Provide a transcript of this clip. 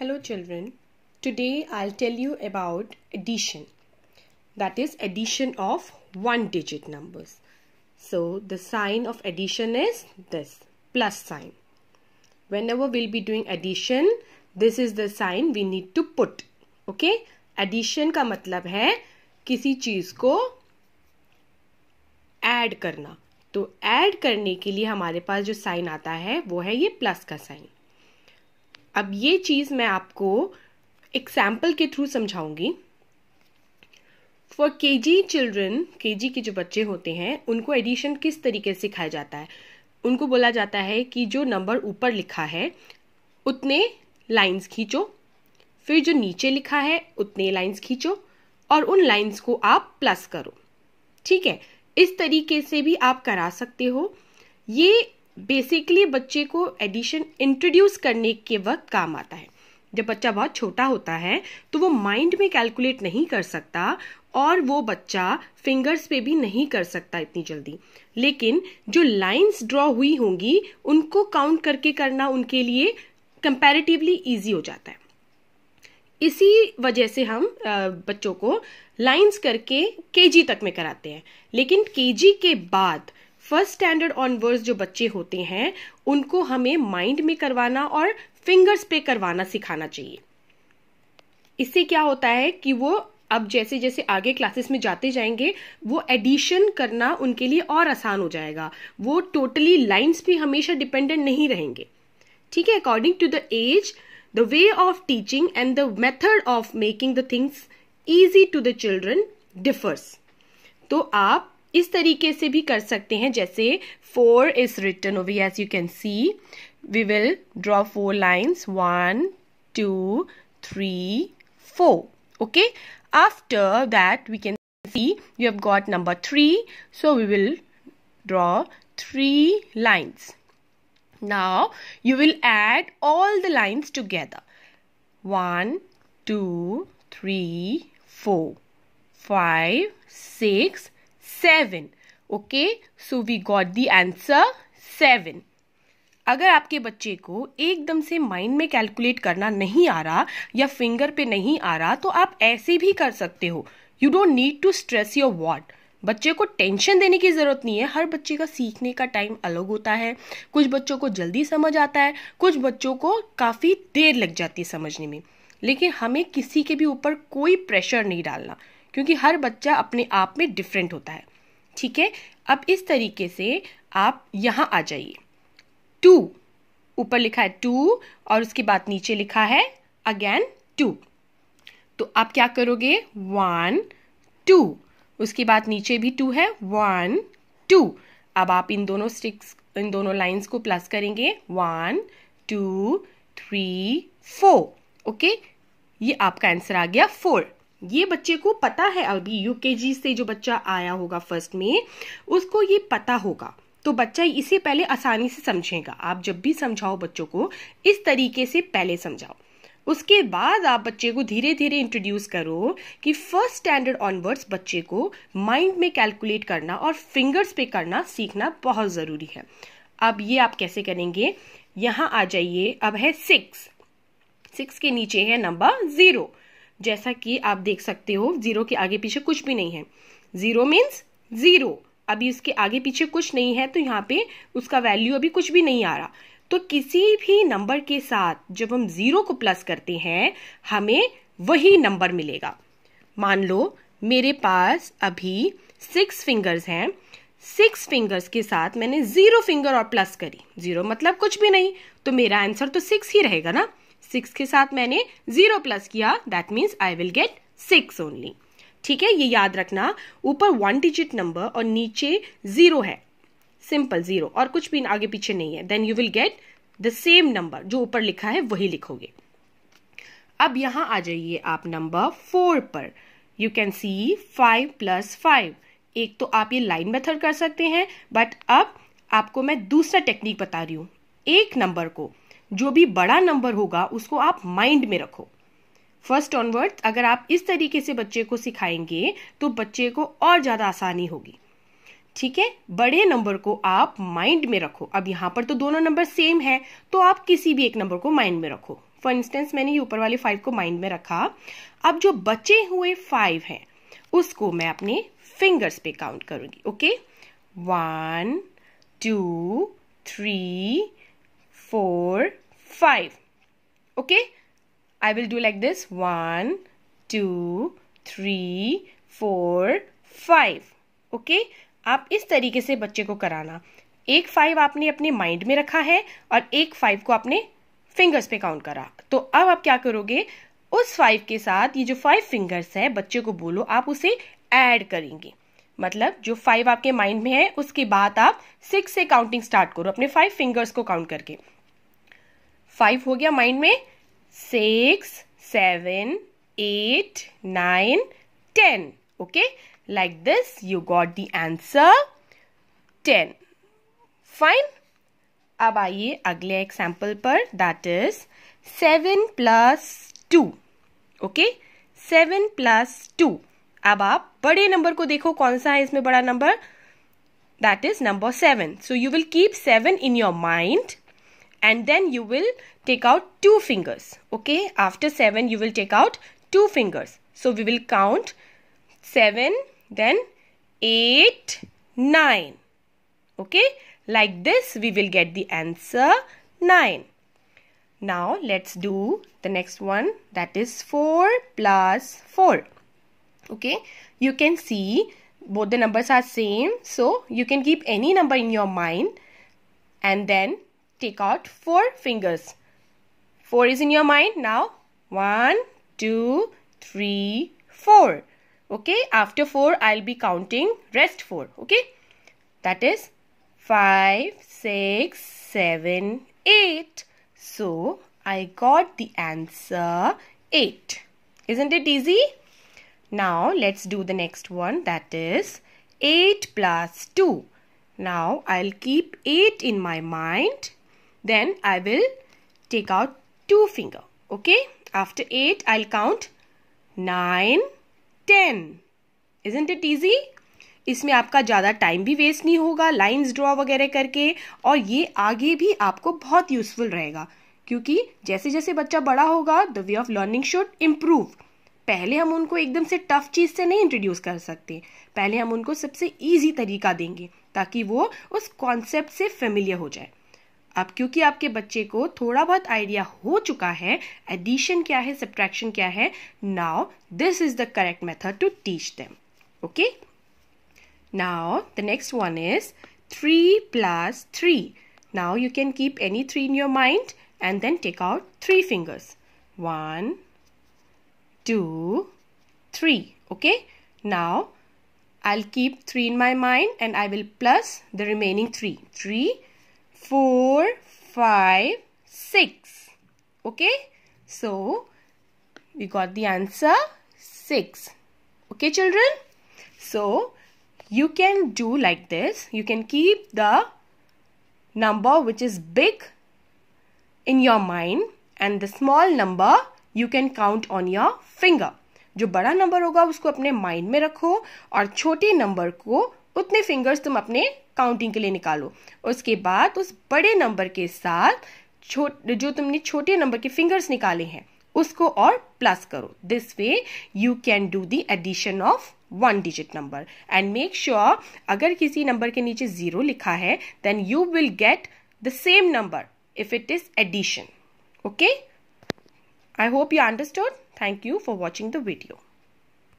Hello children, today I'll tell you about addition that is addition of one digit numbers. So the sign of addition is this plus sign. Whenever we'll be doing addition this is the sign we need to put. Okay, addition ka matlab hai kisi cheez ko add karna to add karne ke liye hamare paas jo sign aata hai wo hai ye plus ka sign. अब ये चीज़ मैं आपको example के through समझाऊंगी for के जी children के जी के जो बच्चे होते हैं उनको एडिशन किस तरीके से सिखाया जाता है उनको बोला जाता है कि जो नंबर ऊपर लिखा है उतने लाइंस खींचो फिर जो नीचे लिखा है उतने लाइंस खींचो और उन लाइंस को आप प्लस करो ठीक है इस तरीके से भी आप करा सकते हो ये बेसिकली बच्चे को एडिशन इंट्रोड्यूस करने के वक्त काम आता है जब बच्चा बहुत छोटा होता है तो वो माइंड में कैलकुलेट नहीं कर सकता और वो बच्चा फिंगर्स पे भी नहीं कर सकता इतनी जल्दी लेकिन जो लाइंस ड्रॉ हुई होंगी उनको काउंट करके करना उनके लिए कंपैरेटिवली इजी हो जाता है इसी वजह से हम बच्चों को लाइंस करके केजी तक में कराते हैं लेकिन केजी के बाद फर्स्ट स्टैंडर्ड ऑनवर्ड्स जो बच्चे होते हैं उनको हमें माइंड में करवाना और फिंगर्स पे करवाना सिखाना चाहिए इससे क्या होता है कि वो अब जैसे जैसे आगे क्लासेस में जाते जाएंगे वो एडिशन करना उनके लिए और आसान हो जाएगा वो टोटली लाइंस पे हमेशा डिपेंडेंट नहीं रहेंगे ठीक है according to the age the way of teaching and the method of making the things easy to the children differs तो आप इस तरीके से भी कर सकते हैं जैसे four is written over as you can see we will draw four lines one two three four okay after that we can see you have got number three so we will draw three lines now you will add all the lines together one two three four five six seven okay so we got the answer seven अगर आपके बच्चे को एकदम से mind में calculate करना नहीं आ रहा या फिंगर पे नहीं आ रहा तो आप ऐसे भी कर सकते हो you don't need to stress your what बच्चे को टेंशन देने की ज़रूरत नहीं है हर बच्चे का सीखने का टाइम अलग होता है कुछ बच्चों को जल्दी समझ आता है कुछ बच्चों को काफ़ी देर लग जाती है समझने में लेकिन हमें किसी के भी ऊपर कोई प्रेशर नहीं डालना क्योंकि हर बच्चा अपने आप में डिफरेंट होता है ठीक है अब इस तरीके से आप यहाँ आ जाइए टू ऊपर लिखा है टू और उसके बाद नीचे लिखा है अगेन टू तो आप क्या करोगे वन टू उसके बाद नीचे भी टू है वन टू अब आप इन दोनों स्टिक्स इन दोनों लाइंस को प्लस करेंगे one two three four okay ये आपका आंसर आ गया फोर ये बच्चे को पता है अभी यूकेजी से जो बच्चा आया होगा फर्स्ट में उसको ये पता होगा तो बच्चा इसे पहले आसानी से समझेगा आप जब भी समझाओ बच्चों को इस तरीके से पहले समझाओ उसके बाद आप बच्चे को धीरे धीरे इंट्रोड्यूस करो कि फर्स्ट स्टैंडर्ड ऑनवर्ड्स बच्चे को माइंड में कैलकुलेट करना और फिंगर्स पे करना सीखना बहुत ज़रूरी है अब ये आप कैसे करेंगे यहाँ आ जाइए अब है सिक्स सिक्स के नीचे है नंबर ज़ीरो जैसा कि आप देख सकते हो जीरो के आगे पीछे कुछ भी नहीं है जीरो मीन्स जीरो अभी उसके आगे पीछे कुछ नहीं है तो यहाँ पे उसका वैल्यू अभी कुछ भी नहीं आ रहा तो किसी भी नंबर के साथ जब हम जीरो को प्लस करते हैं हमें वही नंबर मिलेगा मान लो मेरे पास अभी सिक्स फिंगर्स हैं सिक्स फिंगर्स के साथ मैंने जीरो फिंगर और प्लस करी जीरो मतलब कुछ भी नहीं तो मेरा आंसर तो सिक्स ही रहेगा ना सिक्स के साथ मैंने जीरो प्लस किया that means I will get six only ठीक है ये याद रखना ऊपर वन डिजिट नंबर और नीचे जीरो है सिंपल जीरो और कुछ भी आगे पीछे नहीं है then you will get the same number जो ऊपर लिखा है वही लिखोगे अब यहां आ जाइए आप नंबर फोर पर you can see five plus five एक तो आप ये लाइन मेथड कर सकते हैं बट अब आपको मैं दूसरा टेक्निक बता रही हूं एक नंबर को जो भी बड़ा नंबर होगा उसको आप माइंड में रखो फर्स्ट ऑनवर्ड अगर आप इस तरीके से बच्चे को सिखाएंगे तो बच्चे को और ज़्यादा आसानी होगी ठीक है बड़े नंबर को आप माइंड में रखो अब यहां पर तो दोनों नंबर सेम है तो आप किसी भी एक नंबर को माइंड में रखो फॉर इंस्टेंस मैंने ये ऊपर वाले फाइव को माइंड में रखा अब जो बचे हुए फाइव हैं उसको मैं अपने फिंगर्स पे काउंट करूंगी okay one two three four, five. Okay? I will do like this. One, two, three, four, five okay okay? आप इस तरीके से बच्चे को कराना एक फाइव आपने अपने माइंड में रखा है और एक फाइव को आपने फिंगर्स पे काउंट करा तो अब आप क्या करोगे उस फाइव के साथ ये जो फाइव फिंगर्स है बच्चे को बोलो आप उसे ऐड करेंगे मतलब जो फाइव आपके माइंड में है उसके बाद आप सिक्स से काउंटिंग स्टार्ट करो अपने फाइव फिंगर्स को काउंट करके फाइव हो गया माइंड में six seven eight nine ten okay like this you got the answer ten fine अब आइए अगले एग्जाम्पल पर that is seven plus two okay seven plus two अब आप बड़े नंबर को देखो कौन सा है इसमें बड़ा number that is number seven so you will keep seven in your mind and then you will take out two fingers okay after 7 you will take out two fingers so we will count 7 then 8 9 okay like this we will get the answer 9 now let's do the next one that is 4 plus 4 okay you can see both the numbers are same so you can keep any number in your mind and then take out 4 fingers. 4 is in your mind now. One, two, three, four. Okay, after 4 I'll be counting rest 4. Okay, that is five, six, seven, eight. So I got the answer 8. Isn't it easy? Now let's do the next one that is 8 plus 2. Now I'll keep 8 in my mind Then I will take out two finger. Okay. After eight, I'll count 9, 10. Isn't it easy? इसमें आपका ज़्यादा time भी waste नहीं होगा lines draw वगैरह करके और ये आगे भी आपको बहुत यूज़फुल रहेगा क्योंकि जैसे जैसे बच्चा बड़ा होगा the way of learning should improve पहले हम उनको एकदम से टफ चीज़ से नहीं इंट्रोड्यूस कर सकते पहले हम उनको सबसे ईजी तरीका देंगे ताकि वो उस कॉन्सेप्ट से फेमिलियर हो जाए अब क्योंकि आपके बच्चे को थोड़ा बहुत आइडिया हो चुका है एडिशन क्या है सब्ट्रैक्शन क्या है now this is the correct method to teach them okay now the next one is three plus three now you can keep any three in your mind and then take out three fingers one two three okay now I keep three in my mind and I will plus the remaining three three four, five, six. Okay. So, we got the answer six. Okay, children? So, you can do like this. You can keep the number which is big in your mind and the small number you can count on your finger. जो बड़ा number होगा उसको अपने mind में रखो और छोटे number को उतने फिंगर्स तुम अपने काउंटिंग के लिए निकालो उसके बाद उस बड़े नंबर के साथ छोट जो तुमने छोटे नंबर के फिंगर्स निकाले हैं उसको और प्लस करो this way you can do the addition of one digit number and make sure अगर किसी नंबर के नीचे जीरो लिखा है then you will get the same number if it is addition okay I hope you understood thank you for watching the video